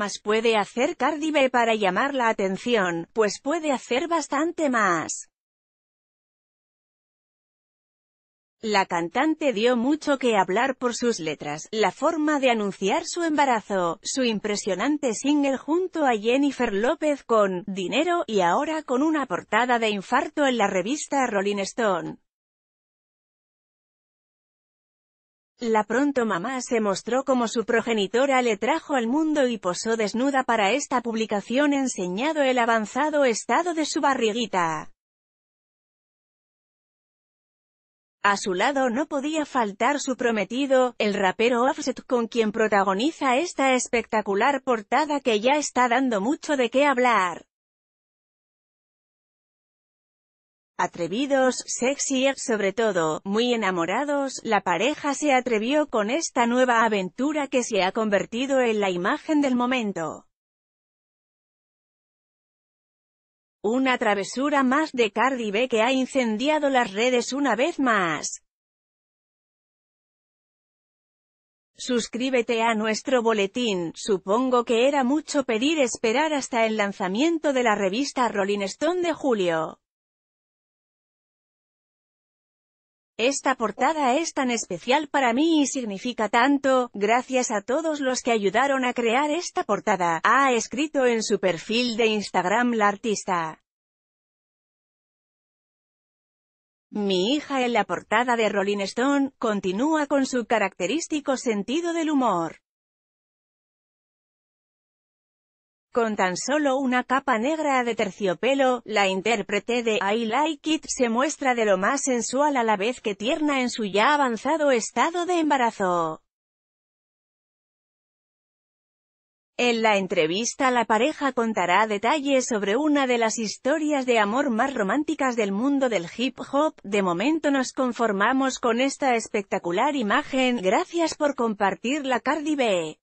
más puede hacer Cardi B para llamar la atención, pues puede hacer bastante más. La cantante dio mucho que hablar por sus letras, la forma de anunciar su embarazo, su impresionante single junto a Jennifer López con «Dinero» y ahora con una portada de infarto en la revista Rolling Stone. La pronto mamá se mostró como su progenitora le trajo al mundo y posó desnuda para esta publicación enseñado el avanzado estado de su barriguita. A su lado no podía faltar su prometido, el rapero Offset con quien protagoniza esta espectacular portada que ya está dando mucho de qué hablar. atrevidos, sexy y sobre todo, muy enamorados, la pareja se atrevió con esta nueva aventura que se ha convertido en la imagen del momento. Una travesura más de Cardi B que ha incendiado las redes una vez más. Suscríbete a nuestro boletín, supongo que era mucho pedir esperar hasta el lanzamiento de la revista Rolling Stone de julio. Esta portada es tan especial para mí y significa tanto, gracias a todos los que ayudaron a crear esta portada, ha escrito en su perfil de Instagram la artista. Mi hija en la portada de Rolling Stone, continúa con su característico sentido del humor. Con tan solo una capa negra de terciopelo, la intérprete de I Like It se muestra de lo más sensual a la vez que tierna en su ya avanzado estado de embarazo. En la entrevista la pareja contará detalles sobre una de las historias de amor más románticas del mundo del hip hop, de momento nos conformamos con esta espectacular imagen, gracias por compartirla Cardi B.